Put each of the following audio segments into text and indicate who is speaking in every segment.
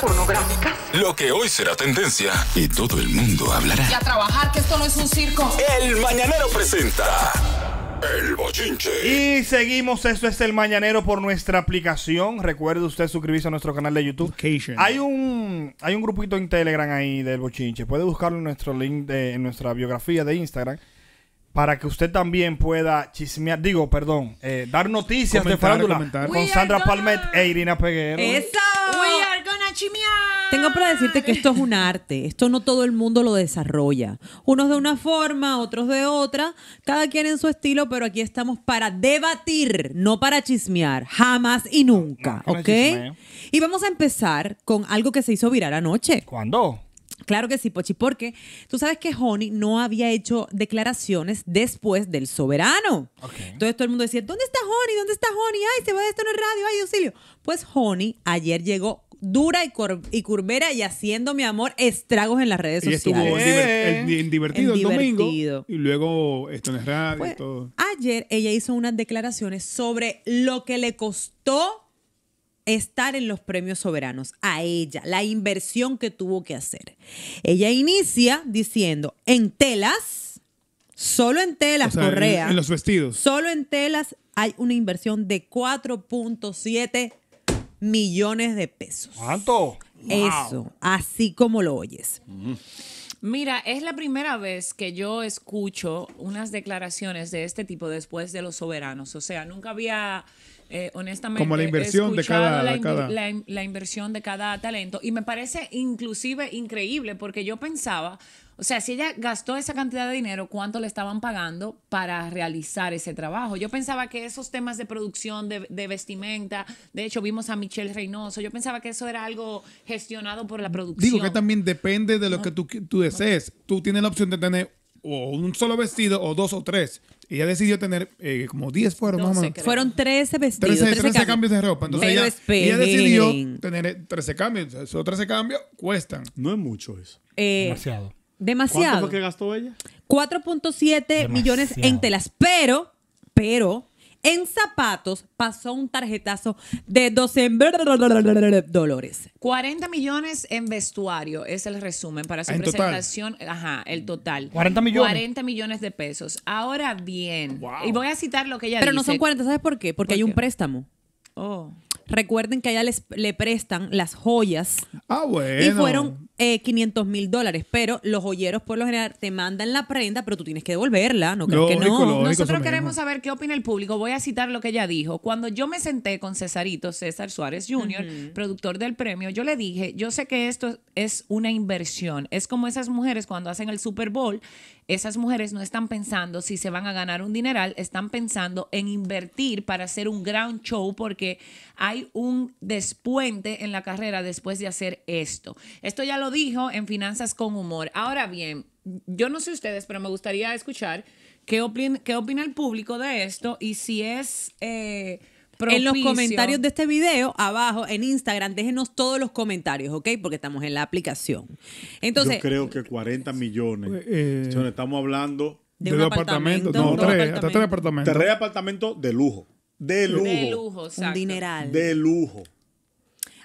Speaker 1: Pornográfica
Speaker 2: Lo que hoy será tendencia y todo el mundo hablará.
Speaker 1: Y a trabajar,
Speaker 3: que esto no es un circo. El Mañanero presenta...
Speaker 1: El bochinche.
Speaker 2: Y seguimos, esto es El Mañanero por nuestra aplicación. Recuerde usted suscribirse a nuestro canal de YouTube. Hay un hay un grupito en Telegram ahí del bochinche. Puede buscarlo en nuestro link de, en nuestra biografía de Instagram para que usted también pueda chismear, digo, perdón,
Speaker 1: eh, dar noticias de farándula con Sandra Palmet e Irina Peguero.
Speaker 2: ¡Eso!
Speaker 3: chismear.
Speaker 1: Tengo para decirte que esto es un arte. Esto no todo el mundo lo desarrolla. Unos de una forma, otros de otra. Cada quien en su estilo, pero aquí estamos para debatir, no para chismear. Jamás y nunca. ¿Ok? Y vamos a empezar con algo que se hizo virar anoche. ¿Cuándo? Claro que sí, Pochi, porque tú sabes que Honey no había hecho declaraciones después del soberano. Entonces todo el mundo decía, ¿dónde está Honey? ¿Dónde está Honey? Ay, se va esto en el radio, ay, auxilio. Pues Honey ayer llegó dura y, y y haciendo, mi amor, estragos en las redes sociales. estuvo
Speaker 4: divertido el domingo y luego esto en radio y todo.
Speaker 1: Ayer ella hizo unas declaraciones sobre lo que le costó estar en los premios soberanos, a ella, la inversión que tuvo que hacer. Ella inicia diciendo, en telas, solo en telas, Correa. En, los vestidos. Solo en telas hay una inversión de 4.7 millones de pesos. ¿Cuánto? Eso, así como lo oyes. Mm.
Speaker 3: Mira, es la primera vez que yo escucho unas declaraciones de este tipo después de los soberanos. O sea, nunca había eh, honestamente. Como la inversión de cada, la, inversión de cada talento. Y me parece inclusive increíble porque yo pensaba, o sea, si ella gastó esa cantidad de dinero, ¿cuánto le estaban pagando para realizar ese trabajo? Yo pensaba que esos temas de producción, de, vestimenta, de hecho vimos a Michelle Reynoso, yo pensaba que eso era algo gestionado por la producción. Digo que
Speaker 4: también depende de lo que tú, tú desees. Tú tienes la opción de tener o un solo vestido o dos o tres. Ella decidió tener eh, como 10 fueron más o menos.
Speaker 1: Fueron 13 vestidos. 13, 13, 13 cambios de ropa. Entonces ella, decidió
Speaker 4: tener 13 eh, cambios. Esos 13 cambios cuestan. No es mucho eso. Eh, demasiado.
Speaker 1: Demasiado. ¿Cuánto fue que gastó ella? 4.7 millones en telas. Pero, pero, en
Speaker 3: zapatos pasó un tarjetazo de 12 dólares. 40 millones en vestuario es el resumen para su presentación. Ajá, el total. 40 millones. 40 millones de pesos. Ahora bien, y voy a citar lo que ella dice. Pero no son
Speaker 1: 40, ¿sabes por qué? Porque hay un préstamo. Oh. Recuerden
Speaker 3: que allá les, le prestan
Speaker 1: las joyas. Ah, bueno. Y fueron eh, 500 mil dólares, pero los joyeros por lo general te
Speaker 3: mandan la prenda, pero tú tienes que devolverla, ¿no? Creo que no. Nosotros queremos saber qué opina el público. Voy a citar lo que ella dijo. Cuando yo me senté con Cesarito, César Suárez Jr., productor del premio, yo le dije, yo sé que esto es una inversión. Es como esas mujeres cuando hacen el Super Bowl, esas mujeres no están pensando si se van a ganar un dineral, están pensando en invertir para hacer un gran show porque hay un despuente en la carrera después de hacer esto. Esto ya lo dijo en Finanzas con Humor. Ahora bien, yo no sé ustedes, pero me gustaría escuchar qué, opin qué opina el público de esto y si es... Eh, en los comentarios de este video, abajo en Instagram, déjenos todos los
Speaker 1: comentarios, ¿ok? Porque estamos en la aplicación. Entonces. Yo creo que
Speaker 2: 40 millones. Eh, eh, estamos hablando. De, apartamento, No, tres, tres apartamentos. Tres apartamentos de lujo. De lujo. De lujo, exacto. Un dineral. De lujo.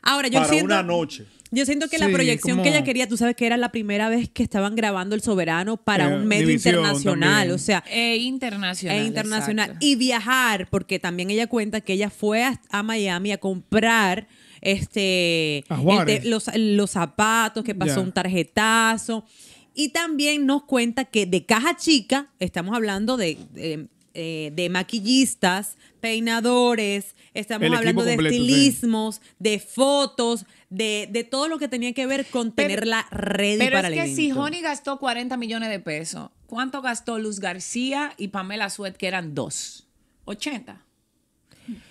Speaker 1: Ahora, yo para siento, noche. Yo siento que la proyección que ella quería, tú sabes que era la primera vez que estaban grabando El Soberano para eh, un medio internacional, o sea. E internacional. E internacional. Y viajar, porque también ella cuenta que ella fue a, Miami a comprar este los, los, zapatos, que pasó un tarjetazo. Y también nos cuenta que de caja chica, estamos hablando de eh, de maquillistas, peinadores, estamos hablando de estilismos, de fotos,
Speaker 3: de, todo lo que tenía que ver con tener la
Speaker 1: red, pero es que si Honey
Speaker 3: gastó 40 millones de pesos, ¿cuánto gastó Luz García y Pamela Suet, que eran dos? 80.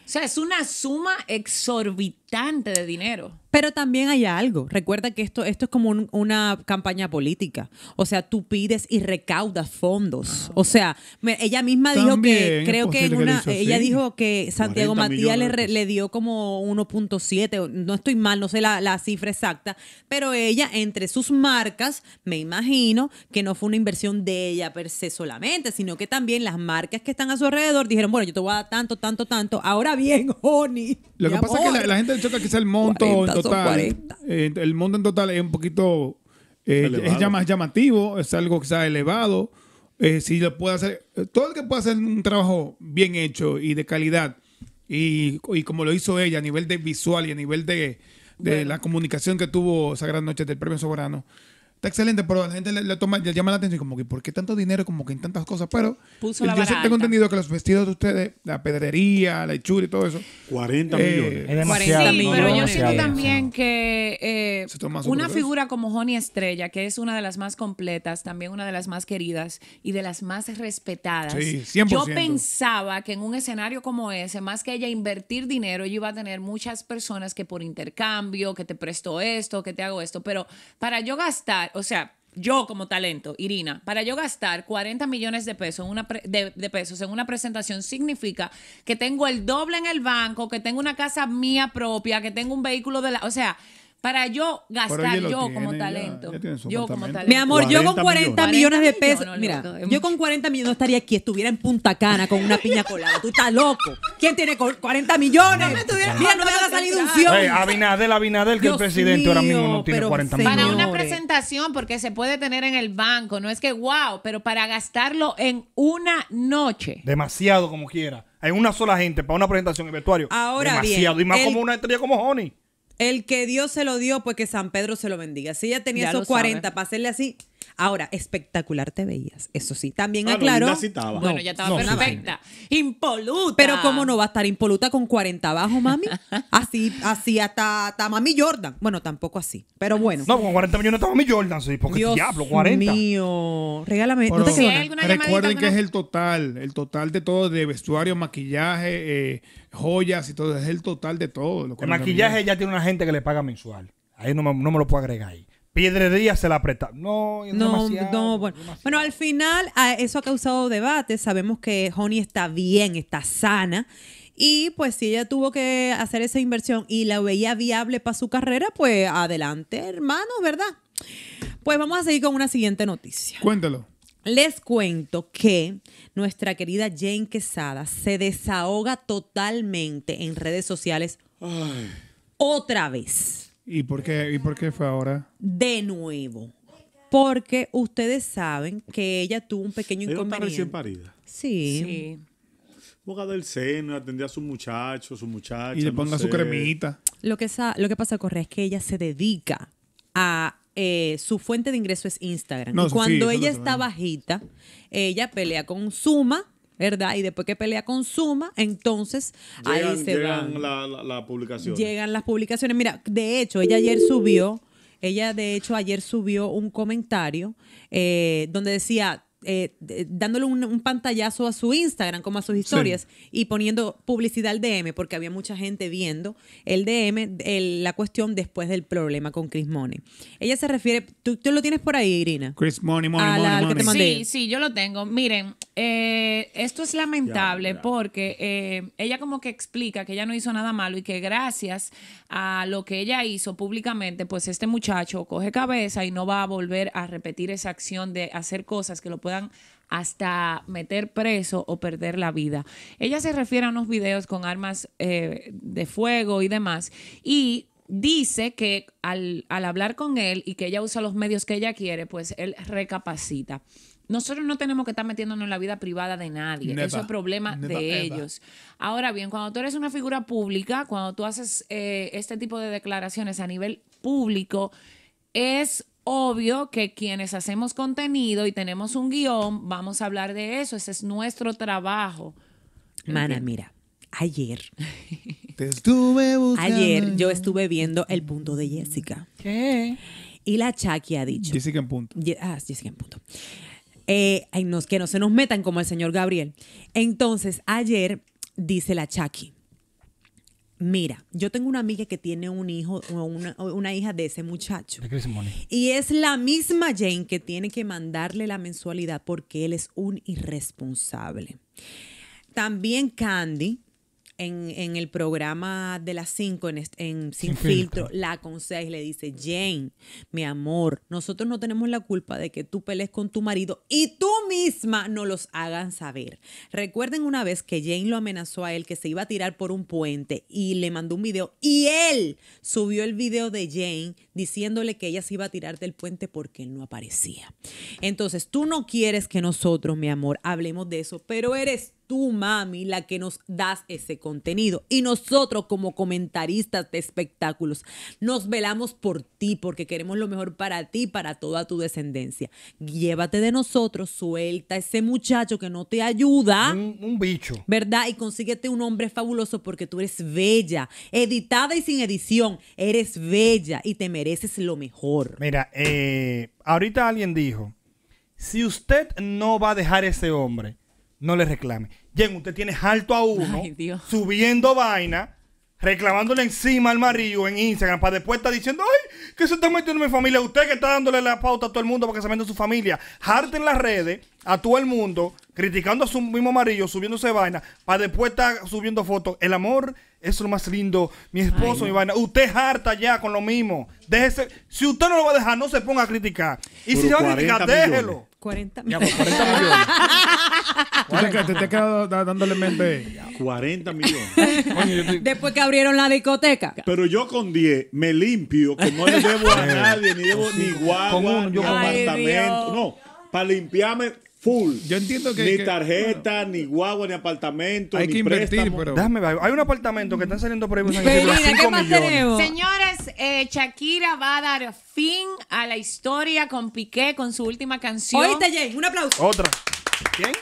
Speaker 3: O sea, es una suma exorbitante de dinero.
Speaker 1: Pero también hay algo. Recuerda que esto, esto es como una campaña política. O sea, tú pides y recaudas fondos. Ah. O sea, ella misma dijo que, creo que en una, ella dijo que Santiago Matías le, dio como 1.7, no estoy mal, no sé la, la cifra exacta, pero ella entre sus marcas, me imagino que no fue una inversión de ella per se solamente, sino que también las marcas que están a su alrededor dijeron, bueno, yo te voy a dar tanto,
Speaker 4: tanto, tanto. Ahora bien, honey. Lo que pasa es que la, gente de Choca quizá el monto en total. Eh, el monto en total es un poquito. Eh, es ya más llamativo, es algo que quizá elevado. Eh, si lo puede hacer. Todo el que pueda hacer un trabajo bien hecho y de calidad. Y, como lo hizo ella a nivel de visual y a nivel de, la comunicación que tuvo esa gran noche del premio soberano está excelente, pero la gente le, toma, llama la atención como que ¿por qué tanto dinero como que en tantas cosas? Pero yo tengo entendido que los vestidos de ustedes, la pedrería, la hechura y todo eso. 40 eh, millones. pero yo siento también
Speaker 3: que eh, una figura como Johnny Estrella, que es una de las más completas, también una de las más queridas y de las más respetadas. Yo pensaba que en un escenario como ese, más que ella invertir dinero, ella iba a tener muchas personas que por intercambio, que te presto esto, que te hago esto, pero para yo gastar o sea, yo como talento, Irina, para yo gastar 40 millones de pesos en una, de pesos en una presentación significa que tengo el doble en el banco, que tengo una casa mía propia, que tengo un vehículo de la, o sea, para yo gastar yo como talento. yo como talento. Mi amor, yo con 40 millones,
Speaker 1: de pesos. mira, yo con 40 millones estaría aquí, estuviera en Punta Cana con una piña colada. Tú estás loco. ¿Quién tiene 40 millones?
Speaker 2: mira,
Speaker 3: no me haga salir un
Speaker 2: Abinadel, Abinadel, que es el presidente ahora mismo no tiene 40 millones. Para una presentación,
Speaker 3: porque se puede tener en el banco. No es que wow, pero para gastarlo en una noche.
Speaker 2: Demasiado como quiera. En una sola gente para una presentación en el vestuario. Ahora Demasiado. y más como una
Speaker 3: estrella como Honey. El que Dios se lo
Speaker 1: dio, pues que San Pedro se lo bendiga. Si ella tenía esos 40 para hacerle así, Ahora, espectacular te veías, eso sí. También ah, aclaró. bueno, ya estaba no, perfecta. Impoluta. Pero cómo no va a estar impoluta con 40 abajo, mami. Así, así hasta, mami Jordan. Bueno, tampoco así, pero bueno.
Speaker 4: No, con 40 millones está mami Jordan, sí, porque Dios diablo, 40. mío. Regálame, Recuerden que es el total, el total de todo, de vestuario, maquillaje, eh, joyas y todo, es el total de todo. El maquillaje ya tiene una gente que le paga mensual.
Speaker 2: Ahí no me, no me lo puedo agregar ahí. Piedrería se la apretan
Speaker 1: No, no, no, bueno. Bueno, al final ah, eso ha causado debate. Sabemos que Honey está bien, está sana. Y pues si ella tuvo que hacer esa inversión y la veía viable para su carrera, pues adelante, hermano, ¿verdad? Pues vamos a seguir con una siguiente noticia. Cuéntalo. Les cuento que nuestra querida Jane Quesada se desahoga totalmente en redes sociales otra vez.
Speaker 4: ¿Y por qué, y por qué fue ahora? De nuevo.
Speaker 1: Porque ustedes saben que ella tuvo un pequeño ella recién
Speaker 4: parida. Sí. sí. del seno,
Speaker 2: atendía a su muchacho, su muchacha. Y le ponga su cremita.
Speaker 1: Lo que, sa lo que pasa, Correa, es que ella se dedica a eh, su fuente de ingreso es Instagram. cuando ella está bajita, ella pelea con Suma ¿verdad? Y después que pelea con Suma, entonces ahí se llegan
Speaker 2: La, Llegan
Speaker 1: las publicaciones. Mira, de hecho, ella ayer subió, ella de hecho ayer subió un comentario eh, donde decía, eh, dándole un, pantallazo a su Instagram, como a sus historias, y poniendo publicidad al DM, porque había mucha gente viendo el DM, la cuestión después del problema con Chris Money. Ella se refiere, ¿tú, tú lo tienes por ahí, Irina? Chris Money, Money, ah, Sí,
Speaker 3: sí, yo lo tengo. Miren, eh, esto es lamentable porque eh, ella como que explica que ella no hizo nada malo y que gracias a lo que ella hizo públicamente, pues este muchacho coge cabeza y no va a volver a repetir esa acción de hacer cosas que lo hasta meter preso o perder la vida. Ella se refiere a unos videos con armas eh, de fuego y demás y dice que al, hablar con él y que ella usa los medios que ella quiere, pues él recapacita nosotros no tenemos que estar metiéndonos en la vida privada de nadie. Eso es problema de ellos. Ahora bien, cuando tú eres una figura pública, cuando tú haces eh, este tipo de declaraciones a nivel público, es obvio que quienes hacemos contenido y tenemos un guión, vamos a hablar de eso, ese es nuestro trabajo.
Speaker 1: Mana, mira, ayer. Te estuve buscando. Ayer yo estuve viendo el punto de Jessica. ¿Qué? Y la Chaki ha dicho. Jessica en punto. ah, Jessica en punto. Eh, que no se nos metan como el señor Gabriel. Entonces, ayer dice la Chaki Mira, yo tengo una amiga que tiene un hijo o una, una, hija de ese muchacho. Y es la misma Jane que tiene que mandarle la mensualidad porque él es un irresponsable. También Candy, en, el programa de las 5, en, Sin, filtro, la aconseja y le dice, Jane, mi amor, nosotros no tenemos la culpa de que tú pelees con tu marido y tú misma no los hagan saber. Recuerden una vez que Jane lo amenazó a él que se iba a tirar por un puente y le mandó un video y él subió el video de Jane diciéndole que ella se iba a tirar del puente porque él no aparecía. Entonces, tú no quieres que nosotros, mi amor, hablemos de eso, pero eres tú, mami, la que nos das ese contenido. Y nosotros como comentaristas de espectáculos nos velamos por ti porque queremos lo mejor para ti, para toda tu descendencia. Llévate de nosotros, suelta a ese muchacho que no te ayuda. Un, bicho. ¿Verdad? Y consíguete un hombre fabuloso porque tú eres bella, editada y sin edición. Eres bella y te mereces lo mejor. Mira, eh, ahorita alguien dijo, si usted
Speaker 2: no va a dejar ese hombre, no le reclame. Jen, usted tiene alto a uno subiendo vaina, reclamándole encima al marillo en Instagram para después estar diciendo, ¡ay! que se está metiendo en mi familia. Usted que está dándole la pauta a todo el mundo porque se mete su familia. Harta en las redes a todo el mundo, criticando a su mismo marido, subiéndose vaina, para después estar subiendo fotos. El amor es lo más lindo. Mi esposo, mi vaina. Usted harta ya con lo mismo.
Speaker 4: Déjese. Si usted no lo va a dejar, no se ponga a criticar. Y si se va a criticar, déjelo.
Speaker 1: 40 millones.
Speaker 4: Te, dándole mente.
Speaker 1: 40 millones. Después que abrieron la discoteca.
Speaker 4: Pero yo con 10 me limpio, que
Speaker 2: no le debo a nadie, ni debo ni guagua, ni apartamento. No, para limpiarme full. Yo entiendo que. Ni tarjeta, ni guagua, ni apartamento. Hay que invertir, pero. Déjame, hay un apartamento que están saliendo por ahí. Señores,
Speaker 3: eh, Shakira va a dar fin a la historia con Piqué, con su última canción. Oíste, Jay, un aplauso.
Speaker 2: Otra. ¿Quién?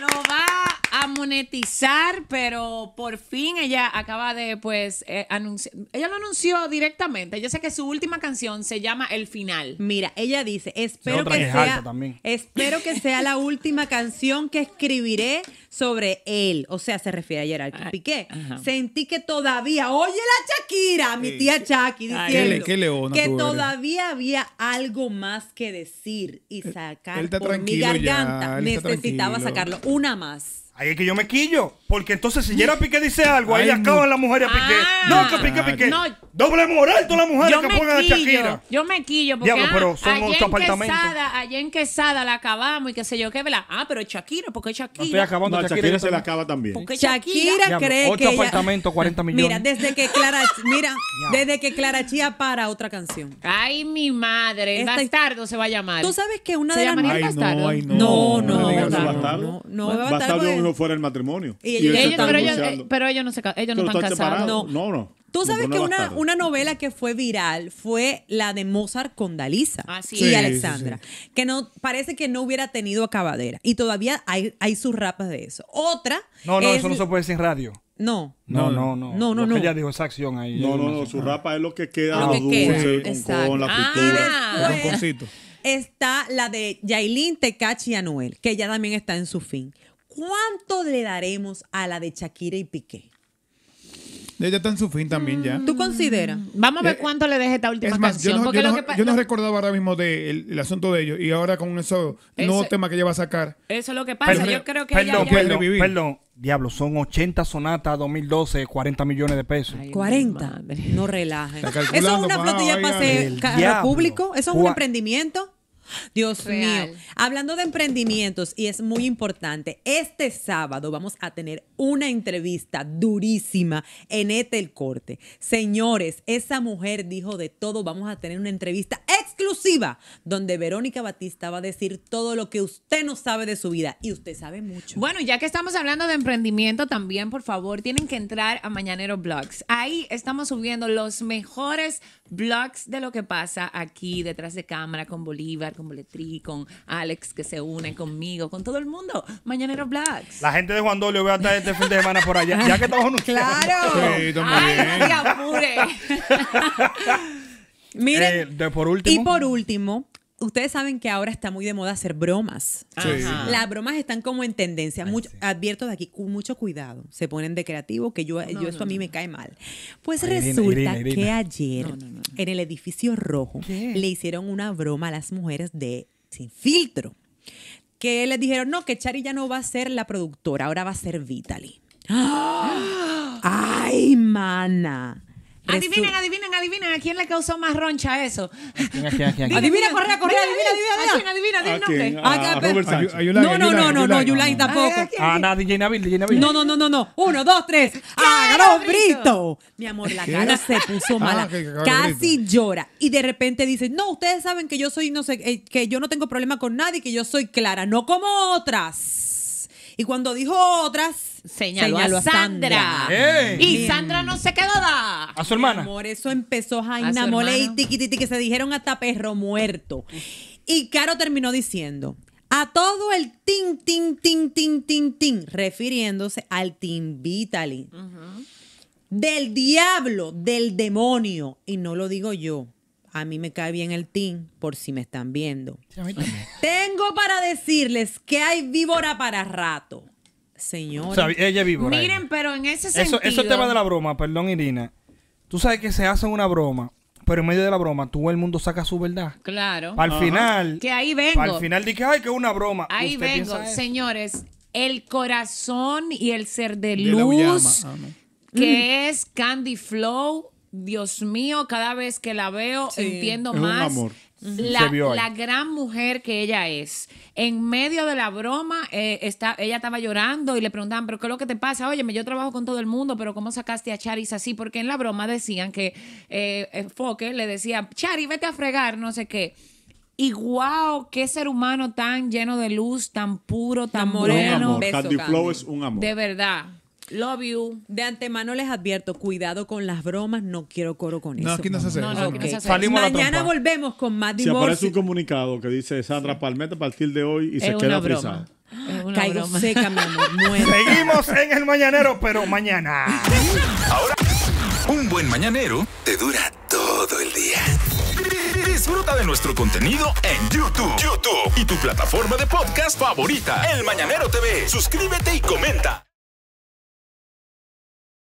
Speaker 3: Não vai! a monetizar, pero por fin ella acaba de, pues, eh, anunciar. Ella lo anunció directamente. Yo sé que su última canción se llama El Final. Mira, ella dice, espero que, sea, espero que
Speaker 1: sea la última canción que escribiré sobre él. O sea, se refiere a Gerard ah, Piqué. Sentí que todavía, oye la Shakira, mi tía Chaki diciendo que todavía había algo más que decir y sacar por mi garganta. Necesitaba sacarlo. Una más.
Speaker 2: Ahí es que yo me quillo. Porque entonces si Yera Piqué dice algo, ahí acaban las mujeres a Piqué. Ah. no, que Piqué, Piqué. No. Doble moral todas las mujeres que pongan a Shakira.
Speaker 3: Yo me quillo porque Diablo, pero ah, son allá en Quesada, allá en Quesada la acabamos y qué sé yo qué, Ah, pero Shakira, porque Shakira. No estoy acabando, no, Shakira, se la
Speaker 2: acaba también. Porque Shakira, Shakira cree ocho que ocho apartamentos, 40 millones. Mira,
Speaker 1: desde que Clara, mira, desde que Clara Chía para otra canción.
Speaker 3: Ay, mi madre, bastardo se va a llamar. Tú sabes que una de las maneras no, no, no,
Speaker 2: no, no, no, no, no, no, Bastardo. no, no, no, pero, ellos,
Speaker 1: no se ellos no están, casados. No, no. Tú sabes que una, una, novela que fue viral fue la de Mozart con Dalisa y Alexandra, que no parece que no hubiera tenido acabadera y todavía hay, hay sus rapas de eso. Otra No, no, eso no se
Speaker 2: puede decir en radio. No. No, no, no. No, no, no. Ella dijo esa acción ahí. No, no, no, su rapa es lo que queda, lo, que queda. Con, la
Speaker 4: pintura, ah,
Speaker 1: Está la de Yailin, Tecachi y Anuel, que ya también está en su fin. ¿Cuánto le daremos a la de Shakira y Piqué?
Speaker 4: Ella está en su fin también ya. ¿Tú
Speaker 3: consideras? Mm. Vamos a ver eh, cuánto le deje esta última es más, canción. Yo
Speaker 4: no, recordaba ahora mismo del el, asunto de ellos y ahora con esos nuevo tema que ella va a sacar.
Speaker 3: Eso es lo que pasa. yo creo que perdón, ella perdón, perdón,
Speaker 4: perdón, Diablo, son 80 sonatas
Speaker 2: 2012, 40 millones de pesos. 40.
Speaker 1: No relajes. Eso es una flotilla para hacer público. Eso es un emprendimiento. Dios mío. Hablando de emprendimientos, y es muy importante, este sábado vamos a tener una entrevista durísima en Etel Corte. Señores, esa mujer dijo de todo, vamos a tener una entrevista exclusiva donde Verónica Batista va a decir todo lo que usted
Speaker 3: no sabe de su vida y usted sabe mucho. Bueno, ya que estamos hablando de emprendimiento también, por favor, tienen que entrar a Mañanero Blogs. Ahí estamos subiendo los mejores blogs de lo que pasa aquí detrás de cámara con Bolívar, con Boletri, con Alex que se une conmigo, con todo el mundo. Mañanero Blogs.
Speaker 2: La gente de Juan Dolio va a estar este fin de semana por allá, ya que estamos unos Claro. Ay,
Speaker 3: apure.
Speaker 2: Miren, eh, Y por
Speaker 1: último, ustedes saben que ahora está muy de moda hacer bromas. Las bromas están como en tendencia. mucho, Advierto de aquí, con mucho cuidado. Se ponen de creativo, que yo, yo a mí me cae mal. Pues resulta que ayer en el edificio rojo le hicieron una broma a las mujeres de sin filtro. Que les dijeron, no, que Chari ya no va a ser la productora, ahora va a ser Vitali. ¡Ah! ¡Ay, mana! Adivinen,
Speaker 3: adivinen, adivinen. ¿A quién le causó más roncha eso?
Speaker 1: Adivina, corre,
Speaker 3: corre, adivina, adivina, adivina.
Speaker 1: Adivina, adivina. No, no,
Speaker 2: no, no, no, Yulain tampoco.
Speaker 1: Ah, DJ Nabil, No, no, no, no, no. Uno, dos, tres. ¡Agaró Brito! Mi amor, la cara se puso mala. Casi llora. Y de repente dice, no, ustedes saben que yo soy, no sé, que yo no tengo problema con nadie, que yo soy clara, no como otras. Y cuando dijo otras, señaló, a Sandra. Y Sandra no se quedó da. A su hermana. Por eso empezó Jaina Mole y que se dijeron hasta perro muerto. Y Caro terminó diciendo, a todo el tin, tin, tin, tin, tin, tin, refiriéndose al Team Vitaly Del diablo, del demonio. Y no lo digo yo. A mí me cae bien el tin por si me están viendo. Tengo para decirles que hay víbora para rato. Señor. ella Miren,
Speaker 3: pero en
Speaker 2: ese sentido. Eso, eso tema de la broma, perdón, Irina. Tú sabes que se hace una broma pero en medio de la broma, todo el mundo saca su verdad.
Speaker 3: Claro. Al final. Que ahí vengo. Al
Speaker 2: final dije, ay, que es una broma.
Speaker 3: Ahí vengo, señores. El corazón y el ser de, luz, ah, que es Candy Flow. Dios mío, cada vez que la veo entiendo más la, gran mujer que ella es. En medio de la broma, eh, está, ella estaba llorando y le preguntaban, pero ¿qué es lo que te pasa? Óyeme, yo trabajo con todo el mundo, pero ¿cómo sacaste a Charis así? Porque en la broma decían que eh, eh Foque le decía, Charis, vete a fregar, no sé qué. Y wow, qué ser humano tan lleno de luz, tan puro, tan moreno. De verdad. Love you. De
Speaker 1: antemano les advierto, cuidado con las bromas, no quiero coro con eso. No, aquí no se hace no, No, no Mañana volvemos con más divorcio. Si aparece un
Speaker 2: comunicado que dice Sandra Palmeta a partir de hoy y se queda frisada.
Speaker 1: Caigo broma. seca, mi amor.
Speaker 2: Muero. Seguimos en el mañanero, pero mañana. Ahora, un buen mañanero te dura todo el
Speaker 4: día. Disfruta de nuestro contenido en YouTube, YouTube y tu plataforma de podcast favorita, El Mañanero TV. Suscríbete y comenta.